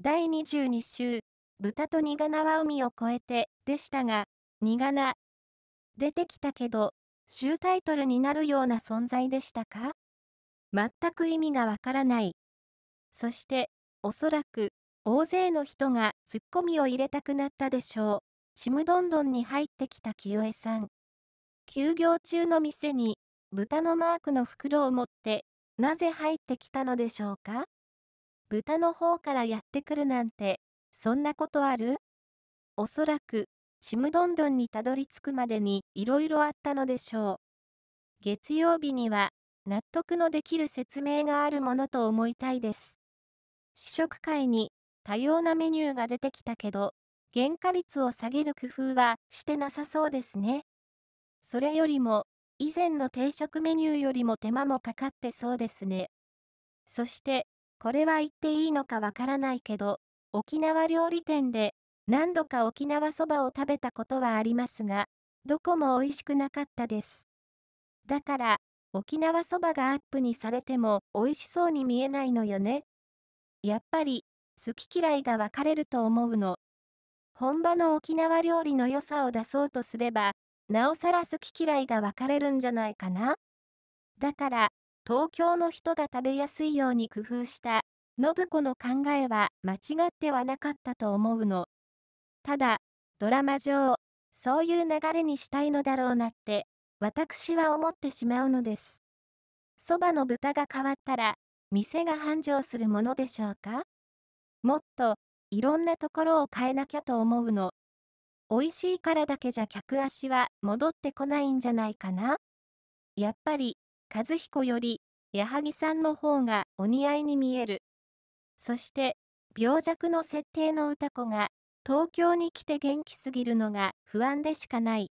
第22週、豚と苦菜は海を越えてでしたが、苦菜。出てきたけど、集タイトルになるような存在でしたか全く意味がわからない。そして、おそらく、大勢の人がツッコミを入れたくなったでしょう。ちむどんどんに入ってきた清江さん。休業中の店に、豚のマークの袋を持って、なぜ入ってきたのでしょうか豚の方からやってくるなんて、そんなことあるおそらく、ちむどんどんにたどり着くまでにいろいろあったのでしょう。月曜日には、納得のできる説明があるものと思いたいです。試食会に多様なメニューが出てきたけど、原価率を下げる工夫はしてなさそうですね。それよりも、以前の定食メニューよりも手間もかかってそうですね。そして、これは言っていいのかわからないけど、沖縄料理店で何度か沖縄そばを食べたことはありますが、どこも美味しくなかったです。だから、沖縄そばがアップにされても美味しそうに見えないのよね。やっぱり、好き嫌いが分かれると思うの。本場の沖縄料理の良さを出そうとすれば、なおさら好き嫌いが分かれるんじゃないかな。だから、東京の人が食べやすいように工夫した、信子の考えは間違ってはなかったと思うの。ただ、ドラマ上、そういう流れにしたいのだろうなって、私は思ってしまうのです。そばの豚が変わったら、店が繁盛するものでしょうかもっと、いろんなところを変えなきゃと思うの。美味しいからだけじゃ客足は戻ってこないんじゃないかなやっぱり和彦より、矢作さんの方がお似合いに見える。そして、病弱の設定の歌子が、東京に来て元気すぎるのが不安でしかない。